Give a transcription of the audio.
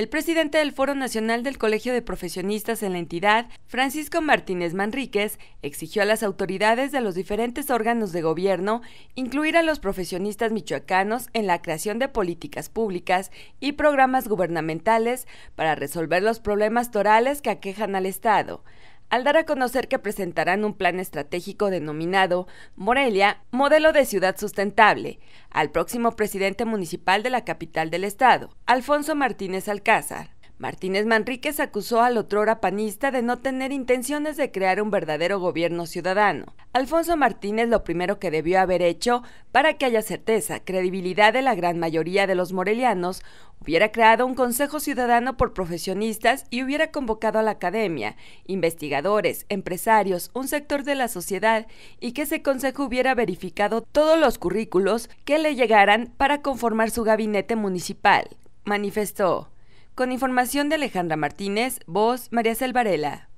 El presidente del Foro Nacional del Colegio de Profesionistas en la entidad, Francisco Martínez Manríquez, exigió a las autoridades de los diferentes órganos de gobierno incluir a los profesionistas michoacanos en la creación de políticas públicas y programas gubernamentales para resolver los problemas torales que aquejan al Estado al dar a conocer que presentarán un plan estratégico denominado Morelia, modelo de ciudad sustentable, al próximo presidente municipal de la capital del estado, Alfonso Martínez Alcázar. Martínez Manríquez acusó al otro panista de no tener intenciones de crear un verdadero gobierno ciudadano. Alfonso Martínez lo primero que debió haber hecho para que haya certeza, credibilidad de la gran mayoría de los morelianos, hubiera creado un Consejo Ciudadano por profesionistas y hubiera convocado a la academia, investigadores, empresarios, un sector de la sociedad y que ese consejo hubiera verificado todos los currículos que le llegaran para conformar su gabinete municipal. Manifestó. Con información de Alejandra Martínez, voz María Selvarela.